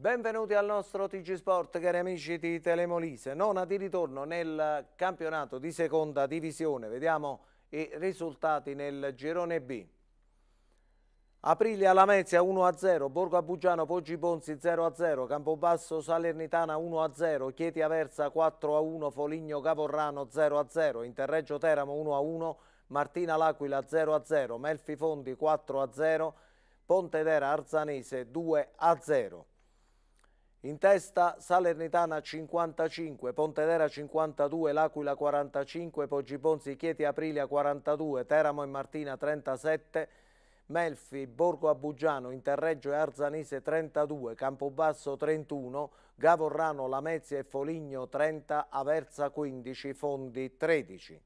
Benvenuti al nostro TG Sport, cari amici di Telemolise. Nona di ritorno nel campionato di seconda divisione. Vediamo i risultati nel girone B. Aprilia Lamezia 1-0, Borgo Abugiano Poggi Bonzi 0-0, Campobasso Salernitana 1-0, Chieti Aversa 4-1, Foligno Caporrano 0-0, Interreggio Teramo 1-1, Martina L'Aquila 0-0, Melfi Fondi 4-0, Pontedera Arzanese 2-0. In testa Salernitana 55, Pontedera 52, L'Aquila 45, Poggi Poggibonsi, Chieti Aprilia 42, Teramo e Martina 37, Melfi, Borgo Abugiano, Interreggio e Arzanise 32, Campobasso 31, Gavorrano, Lamezia e Foligno 30, Aversa 15, Fondi 13.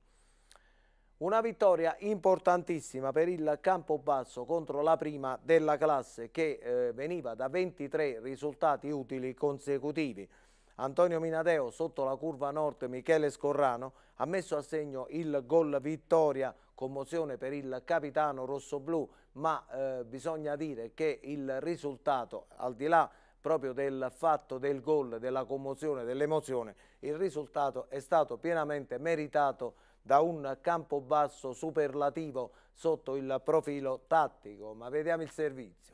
Una vittoria importantissima per il Campobasso contro la prima della classe che eh, veniva da 23 risultati utili consecutivi. Antonio Minadeo sotto la curva nord Michele Scorrano ha messo a segno il gol vittoria, commozione per il capitano rossoblù, ma eh, bisogna dire che il risultato al di là proprio del fatto del gol, della commozione, dell'emozione, il risultato è stato pienamente meritato da un campo basso superlativo sotto il profilo tattico, ma vediamo il servizio.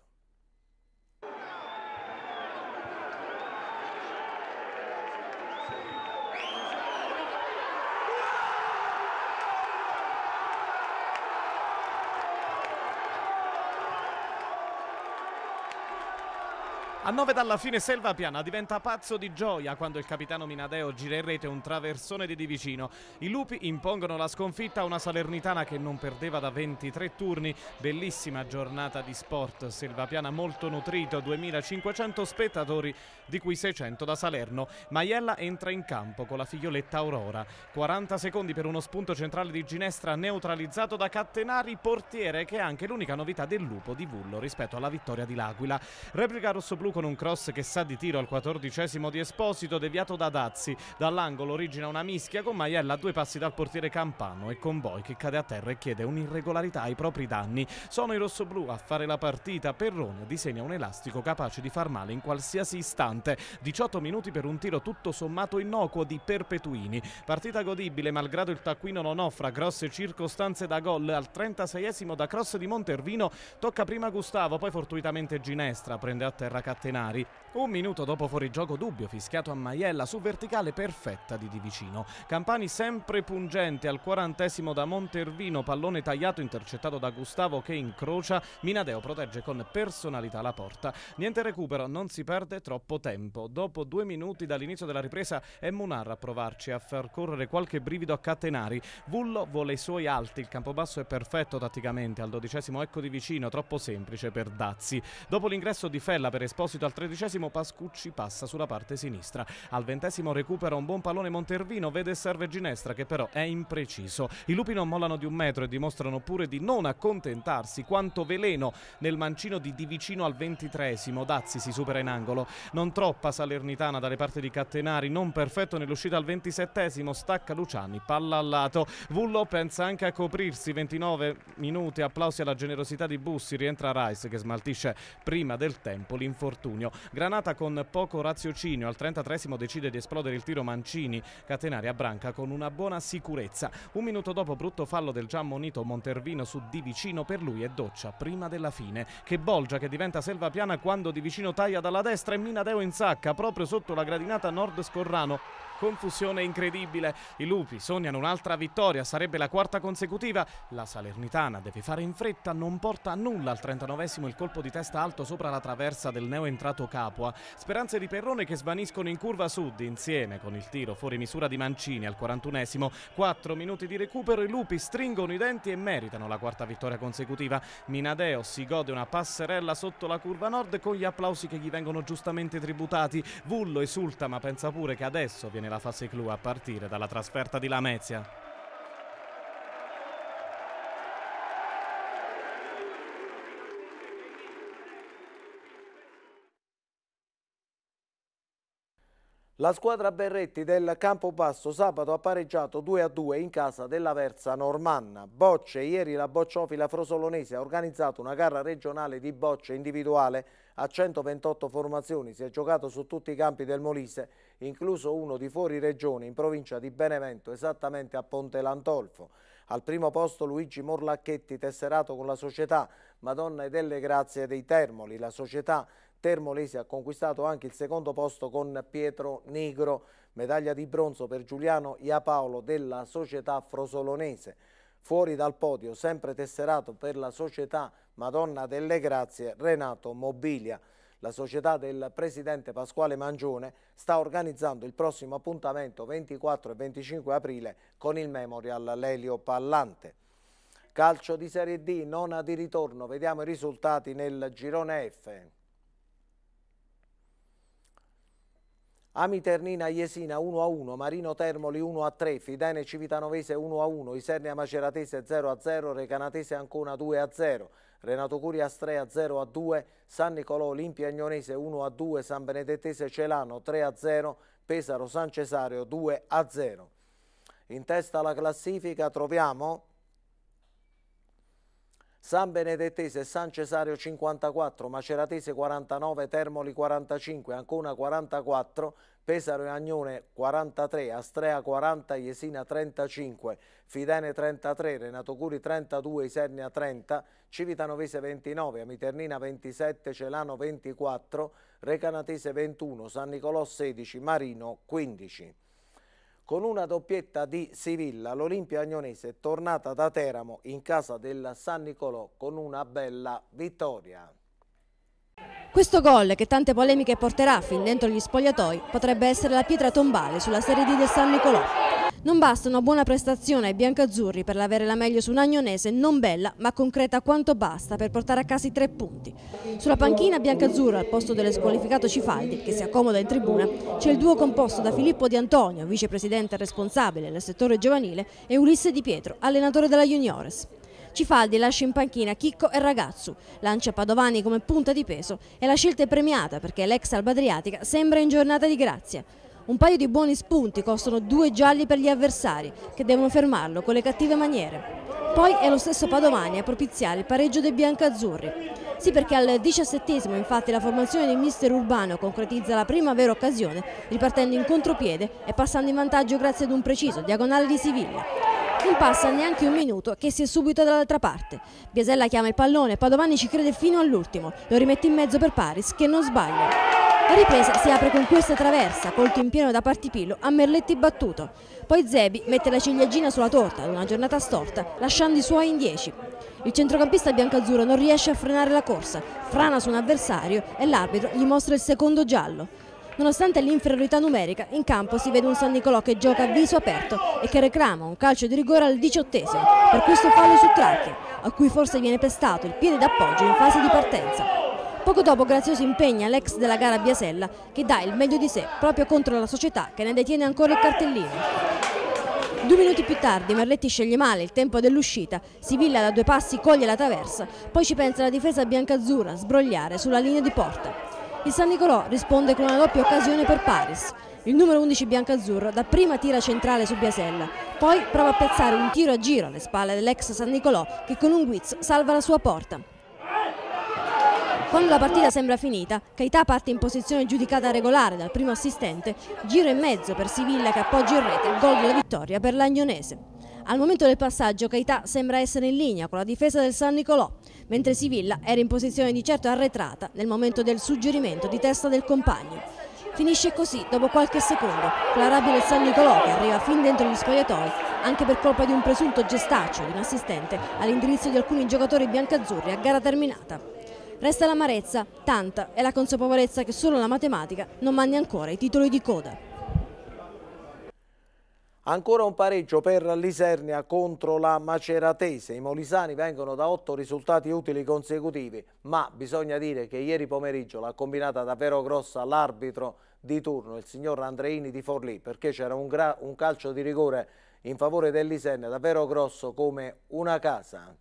A 9 dalla fine Selva Piana diventa pazzo di gioia quando il capitano Minadeo gira in rete un traversone di Divicino. I lupi impongono la sconfitta a una Salernitana che non perdeva da 23 turni. Bellissima giornata di sport. Selva Piana molto nutrito, 2500 spettatori di cui 600 da Salerno. Maiella entra in campo con la figlioletta Aurora. 40 secondi per uno spunto centrale di Ginestra neutralizzato da Cattenari, portiere che è anche l'unica novità del lupo di Vullo rispetto alla vittoria di L'Aquila. Replica rossoblu con un cross che sa di tiro al quattordicesimo di Esposito, deviato da Dazzi. Dall'angolo origina una mischia con Maiella a due passi dal portiere Campano e con Boi che cade a terra e chiede un'irregolarità ai propri danni. Sono i rossoblù a fare la partita. Perrone disegna un elastico capace di far male in qualsiasi istante. 18 minuti per un tiro tutto sommato innocuo di Perpetuini. Partita godibile malgrado il taccuino non offra grosse circostanze da gol al 36esimo da cross di Montervino. Tocca prima Gustavo, poi fortuitamente Ginestra prende a terra Catterini centenari. Un minuto dopo fuorigioco dubbio fischiato a Maiella su verticale perfetta di Di Vicino. Campani sempre pungente al quarantesimo da Montervino, pallone tagliato intercettato da Gustavo che incrocia, Minadeo protegge con personalità la porta. Niente recupero, non si perde troppo tempo. Dopo due minuti dall'inizio della ripresa è Munar a provarci a far correre qualche brivido a Catenari. Vullo vuole i suoi alti, il campo basso è perfetto tatticamente, al dodicesimo ecco Di Vicino, troppo semplice per Dazzi. Dopo l'ingresso di Fella per Esposito proposito, al tredicesimo Pascucci passa sulla parte sinistra. Al ventesimo recupera un buon pallone Montervino, vede serve Ginestra che però è impreciso. I lupi non mollano di un metro e dimostrano pure di non accontentarsi. Quanto veleno nel mancino di Di Vicino al ventitresimo. Dazzi si supera in angolo. Non troppa Salernitana dalle parti di Cattenari, non perfetto nell'uscita al ventisettesimo. Stacca Luciani, palla al lato. Vullo pensa anche a coprirsi. 29 minuti, applausi alla generosità di Bussi. Rientra Rice che smaltisce prima del tempo l'infortunio infortunio. Granata con poco raziocinio, al 33 decide di esplodere il tiro Mancini, catenaria branca con una buona sicurezza. Un minuto dopo brutto fallo del già ammonito Montervino su Di Vicino per lui è Doccia prima della fine. Che bolgia che diventa selva piana quando Di Vicino taglia dalla destra e Minadeo in sacca proprio sotto la gradinata nord Scorrano confusione incredibile. I lupi sognano un'altra vittoria, sarebbe la quarta consecutiva. La Salernitana deve fare in fretta, non porta a nulla al 39esimo il colpo di testa alto sopra la traversa del neo entrato Capua. Speranze di Perrone che svaniscono in curva sud insieme con il tiro fuori misura di Mancini al 41esimo. Quattro minuti di recupero, i lupi stringono i denti e meritano la quarta vittoria consecutiva. Minadeo si gode una passerella sotto la curva nord con gli applausi che gli vengono giustamente tributati. Vullo esulta ma pensa pure che adesso viene la fa Seclù a partire dalla trasferta di Lamezia. La squadra Berretti del Campobasso sabato ha pareggiato 2-2 in casa della Versa Normanna. Bocce, ieri la bocciofila frosolonese ha organizzato una gara regionale di bocce individuale a 128 formazioni, si è giocato su tutti i campi del Molise incluso uno di fuori regione in provincia di Benevento, esattamente a Ponte Lantolfo. Al primo posto Luigi Morlacchetti, tesserato con la società Madonna e delle Grazie dei Termoli. La società termolese ha conquistato anche il secondo posto con Pietro Nigro, medaglia di bronzo per Giuliano Iapaolo della società Frosolonese. Fuori dal podio, sempre tesserato per la società Madonna delle Grazie, Renato Mobilia. La società del presidente Pasquale Mangione sta organizzando il prossimo appuntamento 24 e 25 aprile con il Memorial Lelio Pallante. Calcio di Serie D, nona di ritorno, vediamo i risultati nel girone F. Amiternina Iesina 1-1, Marino Termoli 1-3, Fidene Civitanovese 1-1, Isernia Maceratese 0-0, Recanatese Ancona 2-0. Renato Curi Astrea 0 a 2, San Nicolò Olimpia Agnonese 1 a 2, San Benedettese Celano 3 a 0, Pesaro San Cesario 2 a 0. In testa alla classifica troviamo San Benedettese San Cesario 54, Maceratese 49, Termoli 45, Ancona 44, Pesaro e Agnone 43, Astrea 40, Iesina 35, Fidene 33, Renato Curi 32, Isernia 30, Civitanovese 29, Amiternina 27, Celano 24, Recanatese 21, San Nicolò 16, Marino 15. Con una doppietta di Sivilla, l'Olimpia Agnonese è tornata da Teramo in casa del San Nicolò con una bella vittoria. Questo gol, che tante polemiche porterà fin dentro gli spogliatoi, potrebbe essere la pietra tombale sulla Serie D del San Nicolò. Non basta una buona prestazione ai biancazzurri per avere la meglio su un'agnonese non bella ma concreta quanto basta per portare a casa i tre punti. Sulla panchina biancazzurra al posto squalificato Cifaldi che si accomoda in tribuna c'è il duo composto da Filippo Di Antonio, vicepresidente responsabile del settore giovanile e Ulisse Di Pietro, allenatore della Juniores. Cifaldi lascia in panchina Chicco e Ragazzu, lancia Padovani come punta di peso e la scelta è premiata perché l'ex Alba Adriatica sembra in giornata di grazia. Un paio di buoni spunti costano due gialli per gli avversari, che devono fermarlo con le cattive maniere. Poi è lo stesso Padovani a propiziare il pareggio dei biancazzurri. Sì perché al diciassettesimo infatti la formazione di mister Urbano concretizza la prima vera occasione ripartendo in contropiede e passando in vantaggio grazie ad un preciso diagonale di Siviglia. Non passa neanche un minuto che si è subito dall'altra parte. Biasella chiama il pallone, Padovani ci crede fino all'ultimo, lo rimette in mezzo per Paris che non sbaglia. La ripresa si apre con questa traversa, colto in pieno da Partipillo a Merletti battuto. Poi Zebi mette la ciliegina sulla torta ad una giornata storta, lasciando i suoi in 10. Il centrocampista biancazzurro non riesce a frenare la corsa, frana su un avversario e l'arbitro gli mostra il secondo giallo. Nonostante l'inferiorità numerica, in campo si vede un San Nicolò che gioca a viso aperto e che reclama un calcio di rigore al diciottesimo per questo fallo su Tracchi, a cui forse viene pestato il piede d'appoggio in fase di partenza. Poco dopo Graziosi impegna l'ex della gara Biasella che dà il meglio di sé proprio contro la società che ne detiene ancora il cartellino. Due minuti più tardi Merletti sceglie male il tempo dell'uscita, Sivilla da due passi coglie la traversa, poi ci pensa la difesa biancazzurra a sbrogliare sulla linea di porta. Il San Nicolò risponde con una doppia occasione per Paris. Il numero 11 biancazzurro da prima tira centrale su Biasella, poi prova a piazzare un tiro a giro alle spalle dell'ex San Nicolò che con un guizzo salva la sua porta. Quando la partita sembra finita, Caità parte in posizione giudicata regolare dal primo assistente, giro e mezzo per Siviglia che appoggia in rete, gol della vittoria per l'Agnonese. Al momento del passaggio Caità sembra essere in linea con la difesa del San Nicolò, mentre Siviglia era in posizione di certo arretrata nel momento del suggerimento di testa del compagno. Finisce così dopo qualche secondo, con la rabbia del San Nicolò che arriva fin dentro gli spogliatoi, anche per colpa di un presunto gestaccio di un assistente all'indirizzo di alcuni giocatori biancazzurri a gara terminata. Resta l'amarezza, tanta è la consapevolezza che solo la matematica non mandi ancora i titoli di coda. Ancora un pareggio per l'Isernia contro la Maceratese. I molisani vengono da otto risultati utili consecutivi, ma bisogna dire che ieri pomeriggio l'ha combinata davvero grossa l'arbitro di turno, il signor Andreini di Forlì, perché c'era un, un calcio di rigore in favore dell'Isernia davvero grosso come una casa.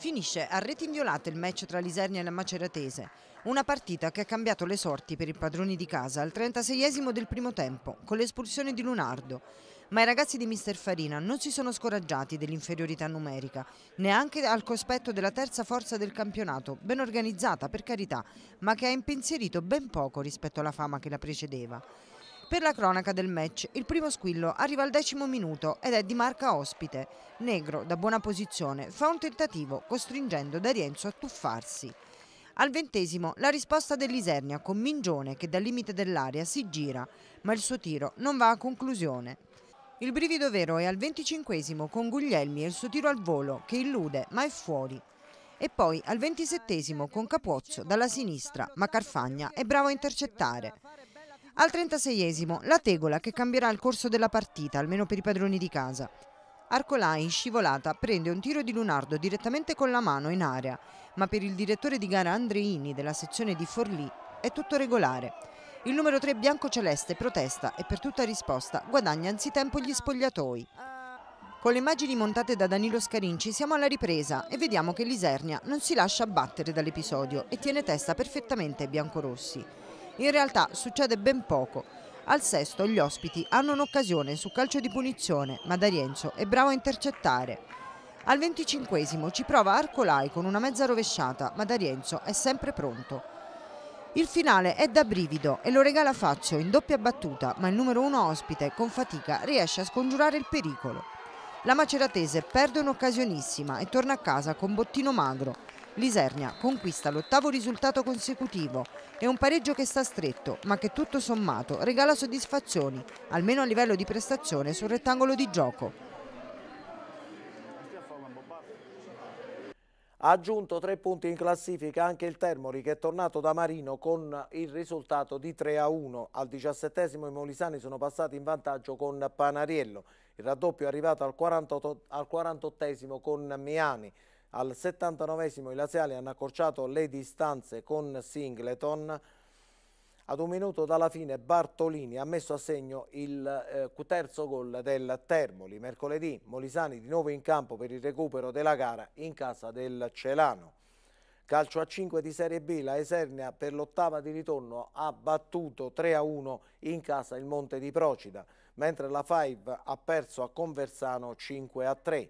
Finisce a reti inviolate il match tra l'Isernia e la Maceratese, una partita che ha cambiato le sorti per i padroni di casa al 36esimo del primo tempo, con l'espulsione di Lunardo. Ma i ragazzi di Mister Farina non si sono scoraggiati dell'inferiorità numerica, neanche al cospetto della terza forza del campionato, ben organizzata per carità, ma che ha impensierito ben poco rispetto alla fama che la precedeva. Per la cronaca del match, il primo squillo arriva al decimo minuto ed è di marca ospite. Negro, da buona posizione, fa un tentativo costringendo D'Arienzo a tuffarsi. Al ventesimo la risposta dell'Isernia con Mingione che dal limite dell'area si gira, ma il suo tiro non va a conclusione. Il brivido vero è al venticinquesimo con Guglielmi e il suo tiro al volo che illude ma è fuori. E poi al ventisettesimo con Capuozzo dalla sinistra, ma Carfagna è bravo a intercettare. Al 36esimo, la Tegola che cambierà il corso della partita, almeno per i padroni di casa. Arcolai in scivolata prende un tiro di Lunardo direttamente con la mano in area, ma per il direttore di gara Andreini della sezione di Forlì è tutto regolare. Il numero 3 bianco-celeste protesta e per tutta risposta guadagna anzitempo gli spogliatoi. Con le immagini montate da Danilo Scarinci siamo alla ripresa e vediamo che l'Isernia non si lascia abbattere dall'episodio e tiene testa perfettamente ai biancorossi in realtà succede ben poco. Al sesto gli ospiti hanno un'occasione su calcio di punizione, ma D'Arienzo è bravo a intercettare. Al venticinquesimo ci prova Arcolai con una mezza rovesciata, ma D'Arienzo è sempre pronto. Il finale è da brivido e lo regala Fazio in doppia battuta, ma il numero uno ospite con fatica riesce a scongiurare il pericolo. La maceratese perde un'occasionissima e torna a casa con bottino magro, Lisernia conquista l'ottavo risultato consecutivo. È un pareggio che sta stretto, ma che tutto sommato regala soddisfazioni, almeno a livello di prestazione sul rettangolo di gioco. Ha aggiunto tre punti in classifica anche il Termoli che è tornato da Marino con il risultato di 3 a 1. Al diciassettesimo i Molisani sono passati in vantaggio con Panariello. Il raddoppio è arrivato al, 48, al 48 con Miani. Al 79 esimo i laziali hanno accorciato le distanze con Singleton. Ad un minuto dalla fine Bartolini ha messo a segno il eh, terzo gol del Termoli. Mercoledì Molisani di nuovo in campo per il recupero della gara in casa del Celano. Calcio a 5 di Serie B, la Esernia per l'ottava di ritorno ha battuto 3-1 in casa il Monte di Procida, mentre la Five ha perso a Conversano 5-3.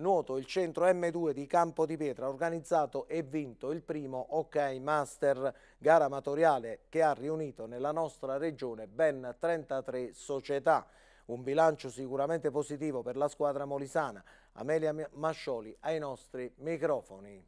Nuoto, il centro M2 di Campo di Pietra ha organizzato e vinto il primo OK Master, gara amatoriale che ha riunito nella nostra regione ben 33 società. Un bilancio sicuramente positivo per la squadra molisana. Amelia Mascioli ai nostri microfoni.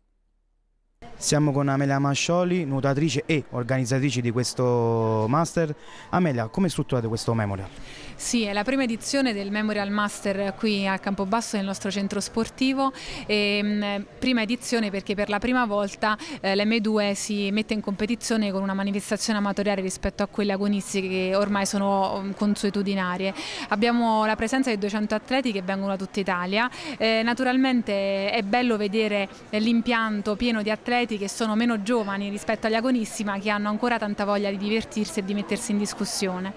Siamo con Amelia Mascioli, nuotatrice e organizzatrice di questo Master. Amelia, come strutturate questo Memorial? Sì, è la prima edizione del Memorial Master qui a Campobasso nel nostro centro sportivo. E, ehm, prima edizione perché per la prima volta eh, l'M2 si mette in competizione con una manifestazione amatoriale rispetto a quelle agonistiche che ormai sono mm, consuetudinarie. Abbiamo la presenza di 200 atleti che vengono da tutta Italia. Eh, naturalmente è bello vedere l'impianto pieno di atleti che sono meno giovani rispetto agli agonisti ma che hanno ancora tanta voglia di divertirsi e di mettersi in discussione.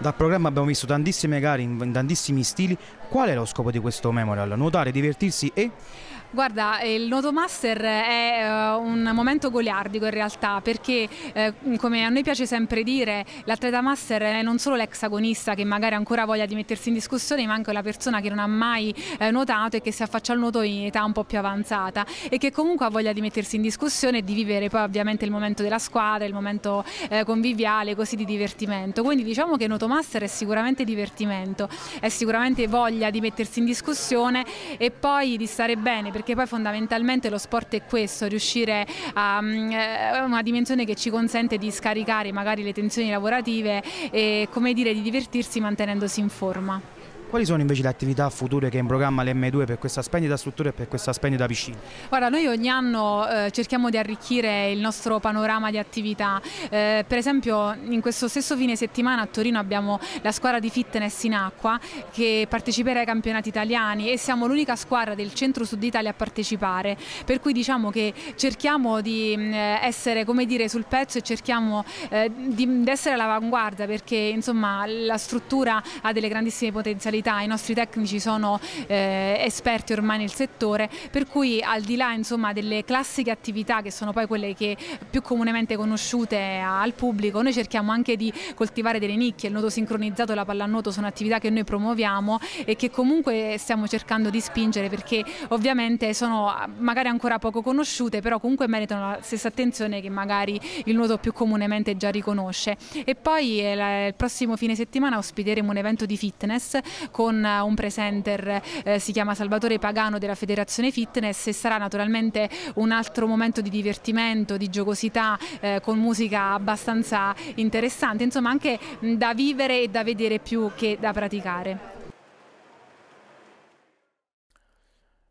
Dal programma abbiamo visto tantissime gare in tantissimi stili. Qual è lo scopo di questo memorial? Nuotare, divertirsi e... Guarda, eh, il Noto Master è uh, un momento goliardico in realtà perché eh, come a noi piace sempre dire l'atleta master è non solo l'ex agonista che magari ha ancora voglia di mettersi in discussione ma anche la persona che non ha mai eh, nuotato e che si affaccia al nuoto in età un po' più avanzata e che comunque ha voglia di mettersi in discussione e di vivere poi ovviamente il momento della squadra, il momento eh, conviviale, così di divertimento. Quindi diciamo che Noto Master è sicuramente divertimento, è sicuramente voglia di mettersi in discussione e poi di stare bene perché poi fondamentalmente lo sport è questo, riuscire a mm, eh, una dimensione che ci consente di scaricare magari le tensioni lavorative e come dire di divertirsi mantenendosi in forma. Quali sono invece le attività future che è in programma l'M2 per questa splendida struttura e per questa splendida piscina? Guarda, noi ogni anno eh, cerchiamo di arricchire il nostro panorama di attività. Eh, per esempio, in questo stesso fine settimana a Torino abbiamo la squadra di fitness in acqua che parteciperà ai campionati italiani e siamo l'unica squadra del centro-sud Italia a partecipare. Per cui diciamo che cerchiamo di eh, essere, come dire, sul pezzo e cerchiamo eh, di, di essere all'avanguardia perché insomma la struttura ha delle grandissime potenzialità specialità, i nostri tecnici sono eh, esperti ormai nel settore, per cui al di là insomma, delle classiche attività che sono poi quelle che più comunemente conosciute al pubblico, noi cerchiamo anche di coltivare delle nicchie, il nuoto sincronizzato e la pallanuoto sono attività che noi promuoviamo e che comunque stiamo cercando di spingere perché ovviamente sono magari ancora poco conosciute, però comunque meritano la stessa attenzione che magari il nuoto più comunemente già riconosce. E poi eh, il prossimo fine settimana ospiteremo un evento di fitness con eh, un presenter eh, si chiama Salvatore Pagano della Federazione Fitness e sarà naturalmente un altro momento di divertimento, di giocosità eh, con musica abbastanza interessante, insomma anche da vivere e da vedere più che da praticare.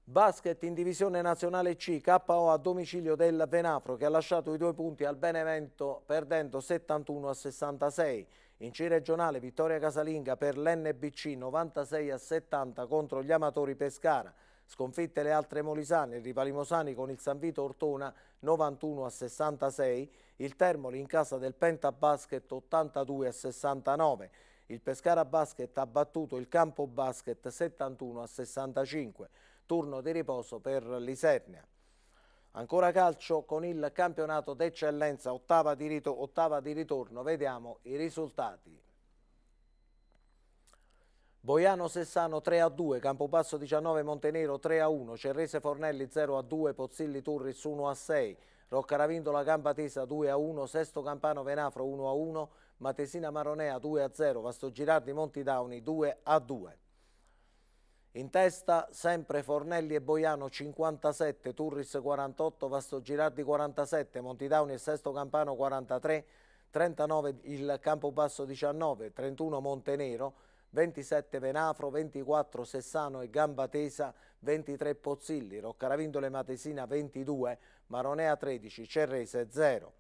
Basket in divisione nazionale C, KO a domicilio del Venafro che ha lasciato i due punti al Benevento perdendo 71 a 66. In C regionale vittoria casalinga per l'NBC 96 a 70 contro gli amatori Pescara. Sconfitte le altre molisane, il Ripalimosani con il San Vito Ortona 91 a 66, il Termoli in casa del Penta Basket 82 a 69. Il Pescara Basket ha battuto il Campo Basket 71 a 65, turno di riposo per l'Isernia. Ancora calcio con il campionato d'eccellenza, ottava, ottava di ritorno, vediamo i risultati. Boiano Sessano 3 a 2, Campobasso 19 Montenero 3 a 1, Cerrese Fornelli 0 a 2, Pozzilli Turris 1 a 6, Roccaravindola Gambatesa 2 a 1, Sesto Campano Venafro 1 a 1, Matesina Maronea 2 a 0, Vastogirardi Montidauni 2 a 2. In testa sempre Fornelli e Boiano 57, Turris 48, Vastogirardi 47, Montidauni e Sesto Campano 43, 39 il Campobasso 19, 31 Montenero, 27 Venafro, 24 Sessano e Gambatesa, 23 Pozzilli, Roccaravindole Matesina 22, Maronea 13, Cerrese 0.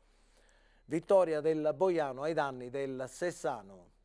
Vittoria del Boiano ai danni del Sessano.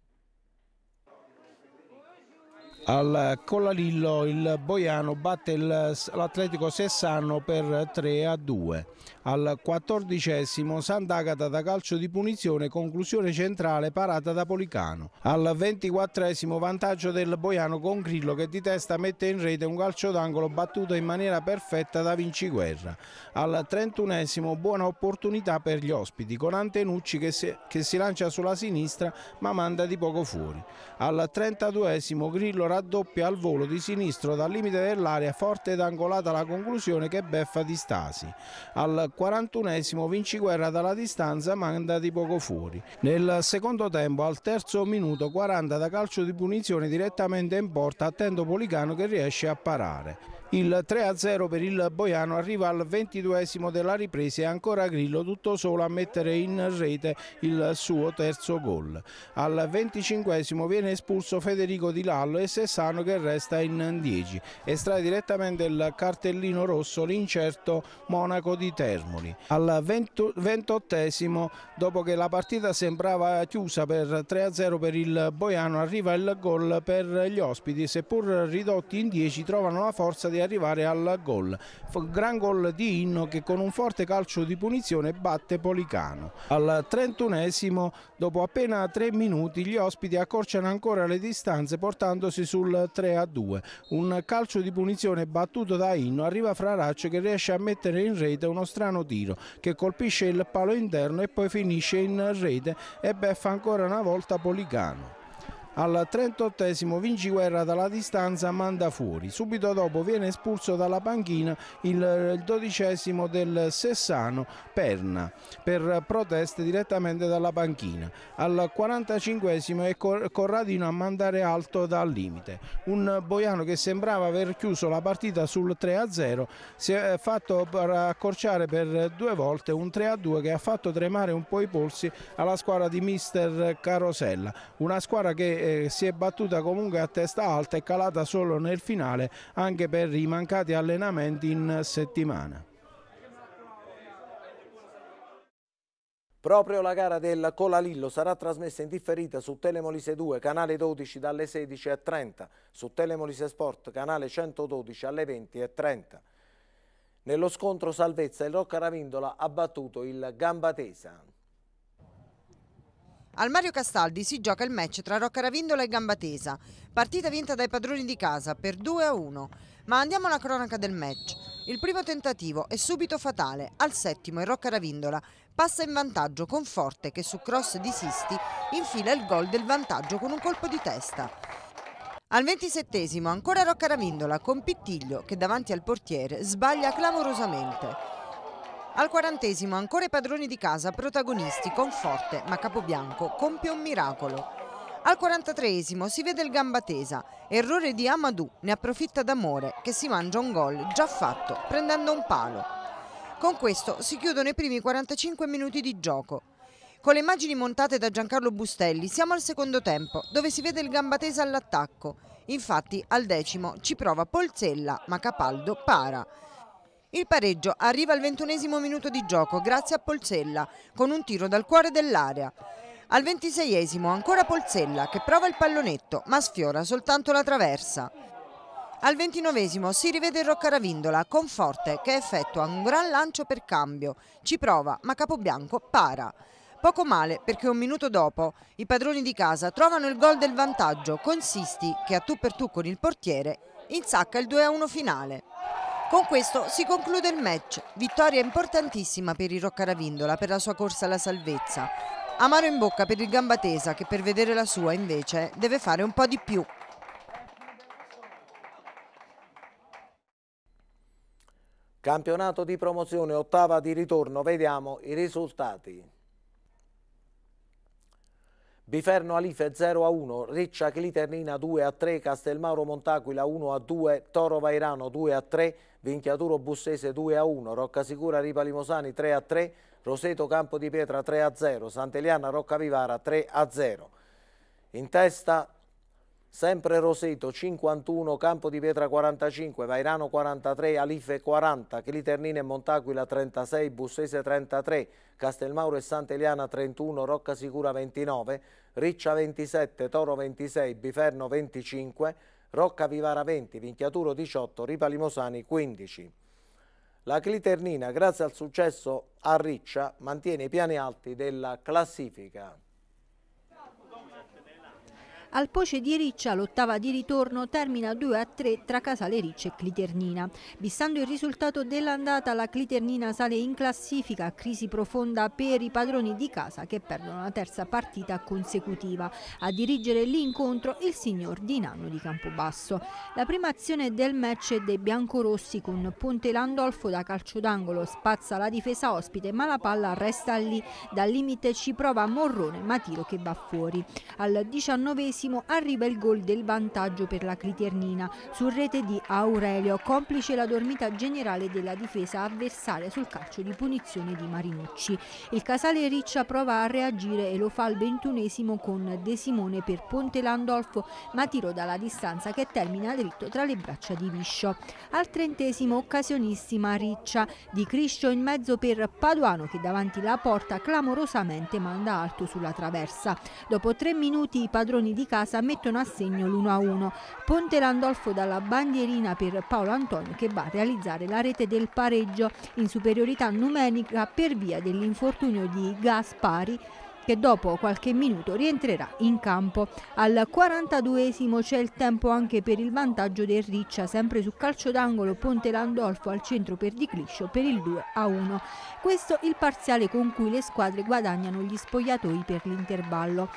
Al Collalillo il Boiano batte l'Atletico Sessano per 3 a 2. Al quattordicesimo Sant'Agata da calcio di punizione, conclusione centrale parata da Policano. Al ventiquattresimo vantaggio del Boiano con Grillo che di testa mette in rete un calcio d'angolo battuto in maniera perfetta da Vinci Guerra. Al trentunesimo buona opportunità per gli ospiti con Antenucci che si, che si lancia sulla sinistra ma manda di poco fuori. Al trentaduesimo Grillo raddoppia al volo di sinistro dal limite dell'area forte ed angolata la conclusione che beffa di Stasi. Al 41esimo guerra dalla distanza manda di poco fuori. Nel secondo tempo al terzo minuto 40 da calcio di punizione direttamente in porta attendo Policano che riesce a parare. Il 3-0 per il Boiano arriva al 22 esimo della ripresa e ancora Grillo tutto solo a mettere in rete il suo terzo gol. Al 25 esimo viene espulso Federico Di Lallo e Sessano che resta in 10. Estrae direttamente il cartellino rosso l'incerto Monaco di Termoli. Al 28 esimo dopo che la partita sembrava chiusa per 3-0 per il Boiano arriva il gol per gli ospiti seppur ridotti in 10 trovano la forza di arrivare al gol. Gran gol di Inno che con un forte calcio di punizione batte Policano. Al 31esimo, dopo appena tre minuti, gli ospiti accorciano ancora le distanze portandosi sul 3-2. Un calcio di punizione battuto da Inno arriva Fraraccio che riesce a mettere in rete uno strano tiro che colpisce il palo interno e poi finisce in rete e beffa ancora una volta Policano. Al 38 Vinci Guerra dalla distanza manda fuori. Subito dopo viene espulso dalla panchina il dodicesimo del Sessano Perna per proteste direttamente dalla panchina. Al 45 è Corradino a mandare alto dal limite. Un Boiano che sembrava aver chiuso la partita sul 3-0 si è fatto accorciare per due volte un 3-2 che ha fatto tremare un po' i polsi alla squadra di mister Carosella. Una squadra che eh, si è battuta comunque a testa alta e calata solo nel finale anche per i mancati allenamenti in settimana. Proprio la gara del Colalillo sarà trasmessa in differita su Telemolise 2, canale 12 dalle 16.30, su Telemolise Sport, canale 112 alle 20.30. Nello scontro salvezza il Rocca Ravindola ha battuto il Gambatesa. Al Mario Castaldi si gioca il match tra Roccaravindola e Gambatesa, partita vinta dai padroni di casa per 2 a 1. Ma andiamo alla cronaca del match. Il primo tentativo è subito fatale, al settimo il Roccaravindola passa in vantaggio con Forte che su cross di Sisti infila il gol del vantaggio con un colpo di testa. Al ventisettesimo ancora Roccaravindola con Pittiglio che davanti al portiere sbaglia clamorosamente. Al quarantesimo ancora i padroni di casa protagonisti con Forte ma Capobianco compie un miracolo. Al 43esimo si vede il gamba tesa, errore di Amadou, ne approfitta d'amore che si mangia un gol già fatto prendendo un palo. Con questo si chiudono i primi 45 minuti di gioco. Con le immagini montate da Giancarlo Bustelli siamo al secondo tempo dove si vede il gamba tesa all'attacco. Infatti al decimo ci prova Polzella ma Capaldo para. Il pareggio arriva al ventunesimo minuto di gioco grazie a Polzella con un tiro dal cuore dell'area. Al ventiseiesimo ancora Polzella che prova il pallonetto ma sfiora soltanto la traversa. Al ventinovesimo si rivede Roccaravindola con Forte che effettua un gran lancio per cambio. Ci prova ma Capobianco para. Poco male perché un minuto dopo i padroni di casa trovano il gol del vantaggio con Sisti che a tu per tu con il portiere insacca il 2-1 finale. Con questo si conclude il match, vittoria importantissima per il Roccaravindola per la sua corsa alla salvezza. Amaro in bocca per il Gambatesa che per vedere la sua invece deve fare un po' di più. Campionato di promozione, ottava di ritorno, vediamo i risultati. Biferno Alife 0 a 1, Riccia Cliternina 2 a 3, Castelmauro Montaquila 1 a 2, Toro Vairano 2 a 3, Vinchiaturo Bussese 2 a 1, Roccasicura Ripalimosani 3 a 3, Roseto Campo di Pietra 3 a 0, Sant'Eliana Roccavivara 3 a 0. In testa sempre Roseto 51, Campo di Pietra 45, Vairano 43, Alife 40, Cliternina e Montaquila 36, Bussese 33, Castelmauro e Sant'Eliana 31, Rocca Sicura 29, Riccia 27, Toro 26, Biferno 25, Rocca Vivara 20, Vinchiaturo 18, Ripalimosani 15. La Cliternina, grazie al successo a Riccia, mantiene i piani alti della classifica. Al Poce di Riccia l'ottava di ritorno termina 2 a 3 tra Casale Riccia e Cliternina. Bissando il risultato dell'andata la Cliternina sale in classifica, crisi profonda per i padroni di casa che perdono la terza partita consecutiva. A dirigere l'incontro il signor Dinano di Campobasso. La prima azione del match è dei biancorossi con Ponte Landolfo da calcio d'angolo spazza la difesa ospite ma la palla resta lì. Dal limite ci prova Morrone ma tiro che va fuori. Al diciannovesimo ventesimo arriva il gol del vantaggio per la Criternina su rete di Aurelio, complice la dormita generale della difesa avversaria sul calcio di punizione di Marinucci. Il Casale Riccia prova a reagire e lo fa al ventunesimo con De Simone per Ponte Landolfo, ma tiro dalla distanza che termina dritto tra le braccia di Viscio. Al trentesimo occasionissima Riccia di Criscio in mezzo per Paduano che davanti la porta clamorosamente manda alto sulla traversa. Dopo tre minuti i padroni di di casa mettono a segno l'1-1. Ponte Landolfo dalla bandierina per Paolo Antonio che va a realizzare la rete del pareggio in superiorità numerica per via dell'infortunio di Gaspari che dopo qualche minuto rientrerà in campo. Al 42esimo c'è il tempo anche per il vantaggio del Riccia, sempre su calcio d'angolo Ponte Landolfo al centro per Di Cliscio per il 2 a 1. Questo il parziale con cui le squadre guadagnano gli spogliatoi per l'intervallo.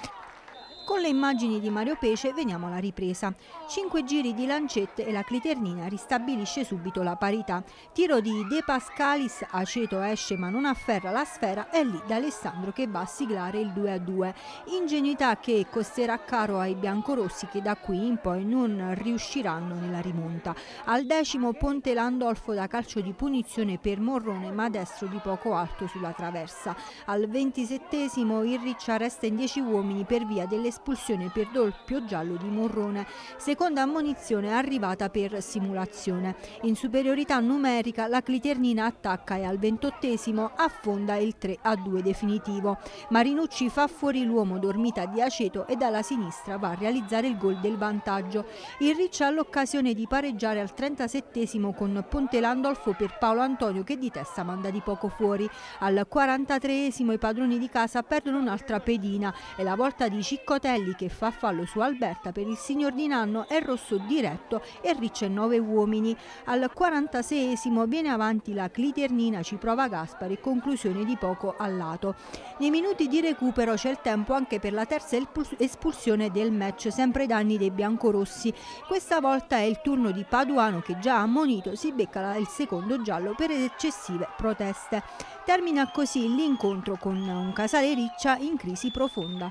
Con le immagini di Mario Pece veniamo alla ripresa. Cinque giri di lancette e la Cliternina ristabilisce subito la parità. Tiro di De Pascalis, Aceto esce ma non afferra la sfera, è lì da Alessandro che va a siglare il 2-2. a Ingenuità che costerà caro ai biancorossi che da qui in poi non riusciranno nella rimonta. Al decimo Ponte Landolfo da calcio di punizione per Morrone ma destro di poco alto sulla traversa. Al ventisettesimo Irriccia resta in 10 uomini per via delle espulsione per doppio giallo di Morrone, seconda ammonizione arrivata per simulazione. In superiorità numerica la Cliternina attacca e al ventottesimo affonda il 3 a 2 definitivo. Marinucci fa fuori l'uomo dormita di Aceto e dalla sinistra va a realizzare il gol del vantaggio. Il Riccia ha l'occasione di pareggiare al 37 con Ponte Landolfo per Paolo Antonio che di testa manda di poco fuori. Al 43 i padroni di casa perdono un'altra pedina e la volta di Ciccote Fratelli che fa fallo su Alberta per il signor Di Nanno è rosso diretto e ricce 9 uomini. Al 46esimo viene avanti la Cliternina, ci prova Gaspari, conclusione di poco al lato. Nei minuti di recupero c'è il tempo anche per la terza espulsione del match, sempre ai danni dei biancorossi. Questa volta è il turno di Paduano che già ammonito si becca il secondo giallo per eccessive proteste. Termina così l'incontro con un Casale Riccia in crisi profonda.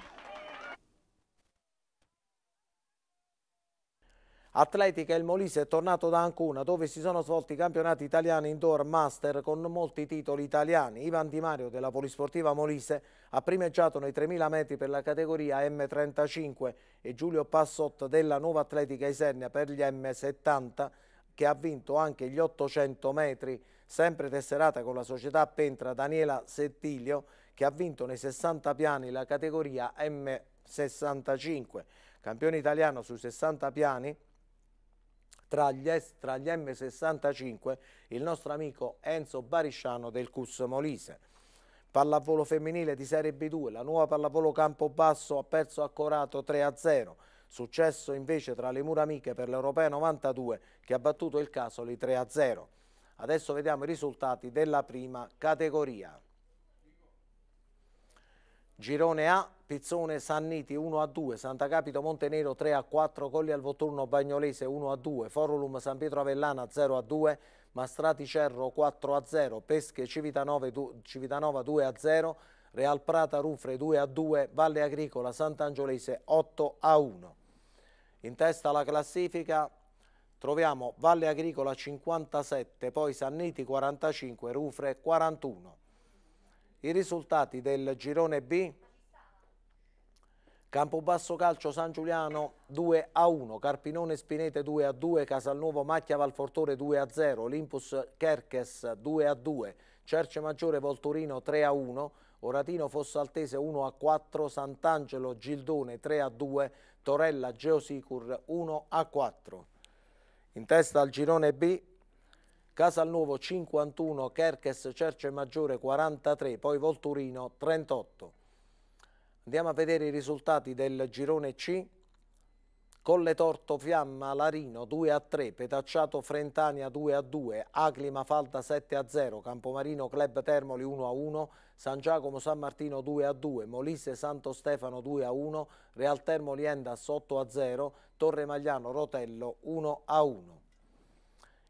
Atletica il Molise è tornato da Ancona dove si sono svolti i campionati italiani indoor master con molti titoli italiani. Ivan Di Mario della Polisportiva Molise ha primeggiato nei 3.000 metri per la categoria M35 e Giulio Passot della Nuova Atletica Isernia per gli M70 che ha vinto anche gli 800 metri, sempre tesserata con la società Pentra Daniela Settilio che ha vinto nei 60 piani la categoria M65. Campione italiano sui 60 piani tra gli, tra gli M65 il nostro amico Enzo Barisciano del Cus Molise. Pallavolo femminile di Serie B2, la nuova pallavolo Campobasso ha perso accorato 3-0. Successo invece tra le mura amiche per l'Europea 92 che ha battuto il Casoli 3-0. Adesso vediamo i risultati della prima categoria. Girone A, Pizzone Sanniti 1 a 2, Santa Capito Montenero 3 a 4, Colli al Volturno Bagnolese 1 a 2, Forum San Pietro Avellana 0 a 2, Mastrati Cerro 4 a 0, Pesche Civitanova 2 a 0, Real Prata Rufre 2 a 2, Valle Agricola Sant'Angiolese 8 a 1. In testa la classifica troviamo Valle Agricola 57, poi Sanniti 45, Rufre 41. I risultati del girone B. Campobasso Calcio San Giuliano 2 a 1, Carpinone Spinete 2 a 2, Casalnuovo Macchia Valfortore 2 a 0, Olympus Kerkes 2 a 2, Cerce Maggiore Volturino 3 a 1, Oratino Fossaltese 1 a 4, Sant'Angelo Gildone 3 a 2, Torella Geosicur 1 a 4. In testa al girone B Casalnuovo 51, Kerkes, Cerce Maggiore 43, poi Volturino 38. Andiamo a vedere i risultati del girone C. Colle Torto Fiamma Larino 2 a 3, Petacciato Frentania 2 a 2, Aclima Falda 7 a 0, Campomarino Club Termoli 1 a 1, San Giacomo San Martino 2 a 2, Molise Santo Stefano 2 a 1, Real Termoli Endas 8 a 0, Torre Magliano Rotello 1 a 1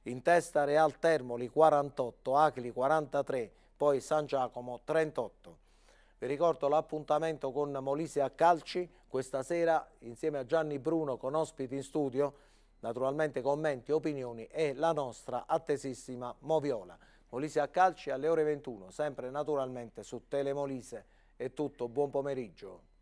in testa Real Termoli 48, Acli 43, poi San Giacomo 38. Vi ricordo l'appuntamento con Molise a Calci questa sera insieme a Gianni Bruno con ospiti in studio, naturalmente commenti, opinioni e la nostra attesissima Moviola. Molise a Calci alle ore 21, sempre naturalmente su Telemolise. È tutto, buon pomeriggio.